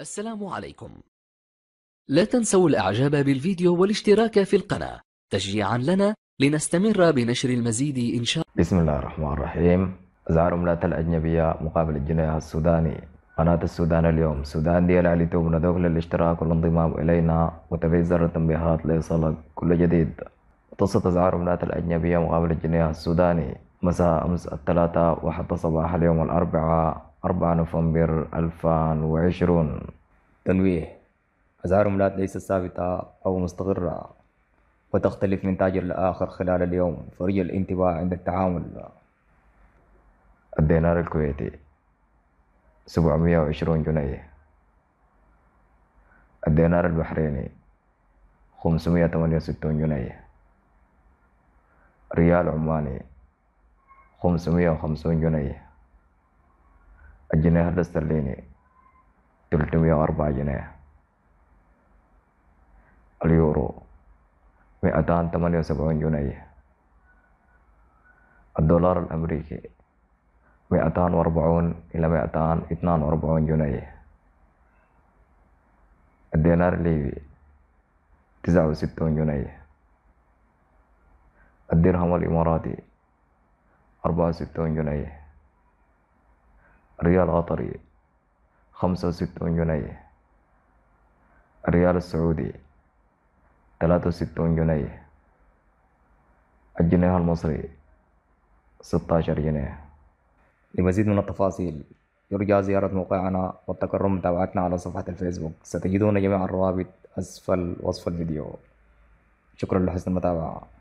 السلام عليكم لا تنسوا الإعجاب بالفيديو والاشتراك في القناة تشجيعا لنا لنستمر بنشر المزيد إن شاء الله بسم الله الرحمن الرحيم زار عملات الأجنبية مقابل الجنيه السوداني قناة السودان اليوم سودان ديال على اليوتيوب ندعوك للاشتراك والانضمام إلينا وتفعيل زر التنبيهات ليصلك كل جديد وتصل أسعار عملات الأجنبية مقابل الجنيه السوداني مساء أمس الثلاثاء وحتى صباح اليوم الأربعاء 4 نوفمبر 2020 تنويه أزهار العملات ليست ثابتة أو مستقرة وتختلف من تاجر لآخر خلال اليوم فرج الانتباه عند التعامل الدينار الكويتي 720 جنيه الدينار البحريني 568 جنيه ريال عماني 550 جنيه هذا السرليني تلتمية وأربعة جنيه اليورو مئتان ثمانية وسبعون جنيه الدولار الأمريكي مئتان وأربعون إلى مئتان اثنان وأربعون جنيه الدينار الليبي تسعة وستون جنيه الدرهم الإماراتي أربعة وستون جنيه ريال قطري خمسة وستون جنيه الريال السعودي ثلاثة وستون جنيه الجنيه المصري ستة عشر جنيه لمزيد من التفاصيل يرجى زيارة موقعنا والتكرم متابعتنا على صفحة الفيسبوك ستجدون جميع الروابط أسفل وصف الفيديو شكرا لحسن المتابعة